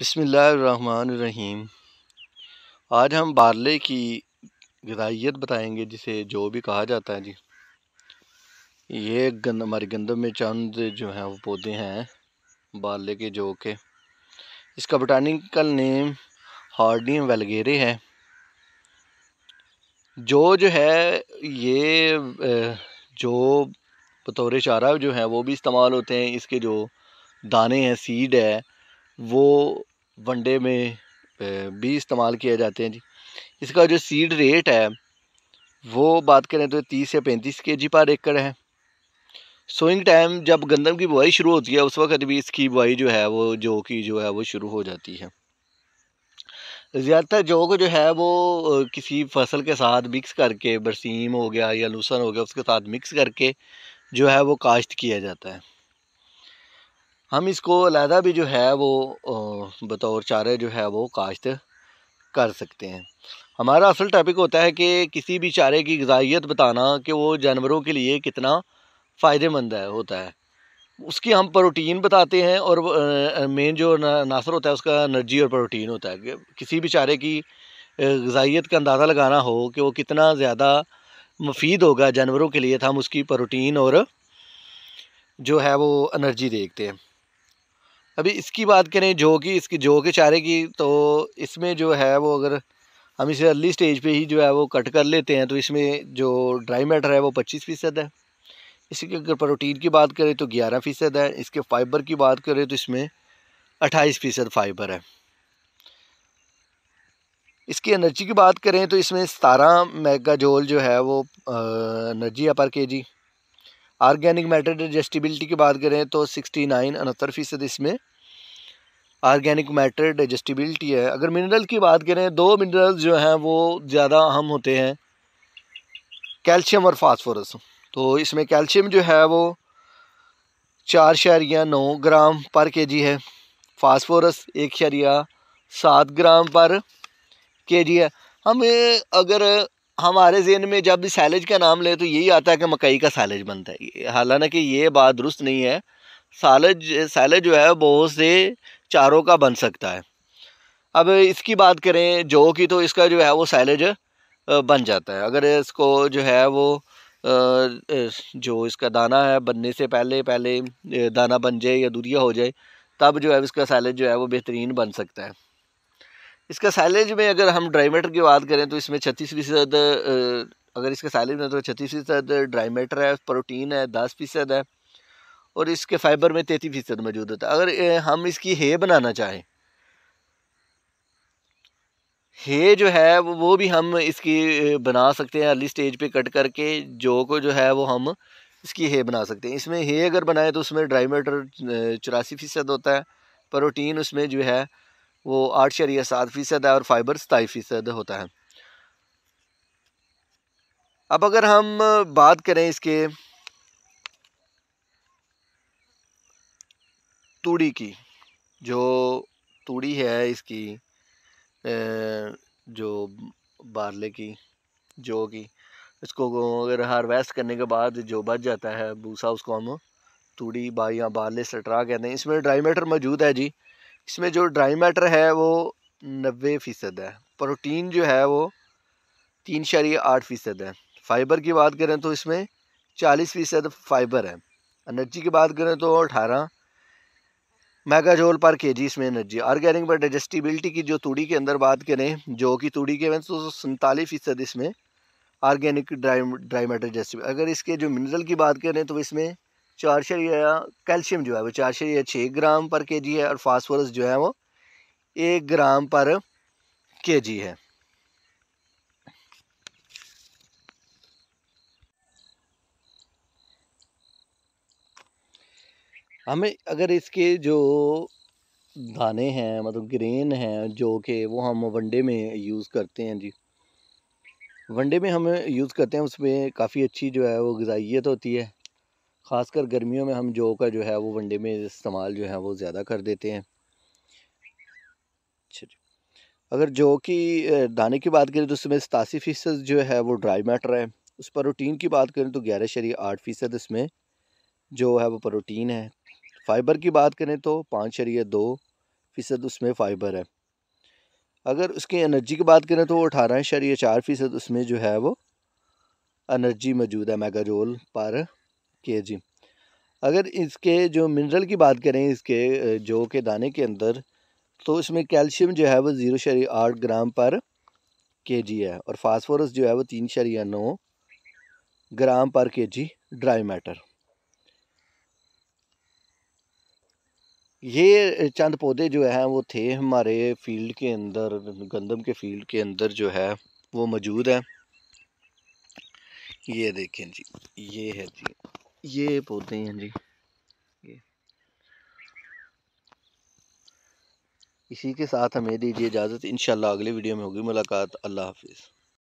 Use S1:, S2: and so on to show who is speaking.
S1: बसमीम आज हम बारले की गदाइत बताएंगे जिसे जो भी कहा जाता है जी ये गंद हमारे गंदम में चंद जो हैं वो पौधे हैं बारले के जो के इसका बोटानिकल नेम हार्डियम वेलगेरे है जो जो है ये जो बतौर चारा जो है वो भी इस्तेमाल होते हैं इसके जो दाने हैं सीड है वो वनडे में भी इस्तेमाल किए जाते हैं जी इसका जो सीड रेट है वो बात करें तो तीस से पैंतीस के जी पर एकड़ है सोइंग टाइम जब गंदम की बुआई शुरू होती है उस वक्त भी इसकी बुआई जो है वो जौ की जो है वो शुरू हो जाती है ज़्यादातर जौ को जो है वो किसी फसल के साथ मिक्स करके बरसीम हो गया या लूसन हो गया उसके साथ मिक्स करके जो है वो काश्त किया जाता है हम इसको अलहदा भी जो है वो बतौर चारे जो है वो काश्त कर सकते हैं हमारा असल टॉपिक होता है कि किसी भी चारे की गजाइत बताना कि वो जानवरों के लिए कितना फ़ायदेमंद है होता है उसकी हम प्रोटीन बताते हैं और मेन जो नासर होता है उसका एनर्जी और प्रोटीन होता है किसी भी चारे की गजाइत का अंदाज़ा लगाना हो कि वो कितना ज़्यादा मुफीद होगा जानवरों के लिए तो हम उसकी प्रोटीन और जो है वो एनर्जी देखते हैं अभी इसकी बात करें जो की इसकी जो के चारे की तो इसमें जो है वो अगर हम इसे अर्ली स्टेज पे ही जो है वो कट कर लेते हैं तो इसमें जो ड्राई मैटर है वो पच्चीस फ़ीसद है इसकी अगर प्रोटीन की बात करें तो ग्यारह फ़ीसद है इसके फाइबर की बात करें तो इसमें अट्ठाईस फ़ीसद फाइबर है इसकी एनर्जी की बात करें तो इसमें सतारह मेगा जोल जो है वो एनर्जी है पर के जी ऑर्गेनिक मैटर डाइजेस्टिबिलिटी की बात करें तो सिक्सटी नाइन उनहत्तर फ़ीसद इसमें ऑर्गेनिक मैटर डाइजेस्टिबिलिटी है अगर मिनरल की बात करें दो मिनरल जो हैं वो ज़्यादा अहम होते हैं कैल्शियम और फास्फोरस तो इसमें कैल्शियम जो है वो चार शरिया नौ ग्राम पर जी है फास्फोरस एक शरिया सात ग्राम पर जी है हमें अगर हमारे जहन में जब सैलेज का नाम ले तो यही आता है कि मकई का सैलेज बनता है हालांकि ये बात दुरुस्त नहीं है सैलेज सैलेज जो है बहुत से चारों का बन सकता है अब इसकी बात करें जौ की तो इसका जो है वो सैलेज बन जाता है अगर इसको जो है वो जो इसका दाना है बनने से पहले पहले दाना बन जाए या दूधिया हो जाए तब जो है इसका सैलेज जो है वो बेहतरीन बन सकता है इसका साइलेज में अगर हम ड्राई मैटर की बात करें तो इसमें छत्तीस फीसद अगर इसका साइलेज में तो छत्तीस फीसद ड्राई मैटर है प्रोटीन है दस फीसद है और इसके फाइबर में तैतीस फीसद मौजूद होता है अगर हम इसकी हे बनाना चाहें हे जो है वो वो भी हम इसकी बना सकते हैं अर्ली स्टेज पे कट करके जो को जो है वो हम इसकी हे बना सकते हैं इसमें हे अगर बनाएं तो उसमें ड्राई मैटर चौरासी फ़ीसद होता है प्रोटीन उसमें जो है वो आठ शरिया सात फ़ीसद है और फाइबर सताई फ़ीसद होता है अब अगर हम बात करें इसके तूड़ी की जो तूड़ी है इसकी जो बारले की जो की इसको अगर हारवेस्ट करने के बाद जो बच जाता है भूसा उसको हम तूड़ी बा या बारले सटरा कहते हैं इसमें ड्राई मैटर मौजूद है जी इसमें जो ड्राई मैटर है वो नबे फ़ीसद है प्रोटीन जो है वो तीन शरी आठ फ़ीसद है फ़ाइबर की बात करें तो इसमें चालीस फ़ीसद फ़ाइबर है एनर्जी की बात करें तो अठारह जोल पर के जी इसमें एनर्जी ऑर्गेनिक पर डाइजेस्टिबिलिटी की जो तूड़ी के अंदर बात करें जो कि तूड़ी के में तो सैंतालीस फ़ीसद इसमें organic dry dry matter digestive अगर इसके जो मिनरल की बात करें तो इसमें चार शरिया कैल्शियम जो है वो चार शरिया छः ग्राम पर के जी है और फास्फोरस जो है वो एक ग्राम पर के जी है हमें अगर इसके जो दाने हैं मतलब ग्रेन हैं जो कि वो हम वनडे में यूज़ करते हैं जी वनडे में हम यूज़ करते हैं उसमें काफ़ी अच्छी जो है वो गजाइत होती है ख़ासकर गर्मियों में हम जौ का जो है वो वनडे में इस्तेमाल जो है वो ज़्यादा कर देते हैं अच्छा अगर जौ की दाने की बात करें तो उसमें सतासी फ़ीसद जो है वो ड्राई मैटर है उस प्रोटीन की बात करें तो ग्यारह शरी आठ फ़ीसद इसमें जो है वो प्रोटीन है फ़ाइबर की बात करें तो पाँच शरीय दो फ़ीसद उसमें फ़ाइबर है अगर उसकी एनर्जी की बात करें तो अठारह शरीय चार फ़ीसद उसमें जो है वो एनर्जी मौजूद है मेगाजोल पर के जी अगर इसके जो मिनरल की बात करें इसके जौ के दाने के अंदर तो इसमें कैल्शियम जो है वो ज़ीरो शरी आठ ग्राम पर के जी है और फास्फोरस जो है वो तीन शरिया नौ ग्राम पर के जी ड्राई मैटर ये चंद पौधे जो हैं वो थे हमारे फील्ड के अंदर गंदम के फील्ड के अंदर जो है वो मौजूद है ये देखें जी ये है जी ये पौधे हैं जी ये इसी के साथ हमें दीजिए इजाज़त इन अगले वीडियो में होगी मुलाकात अल्लाह हाफिज़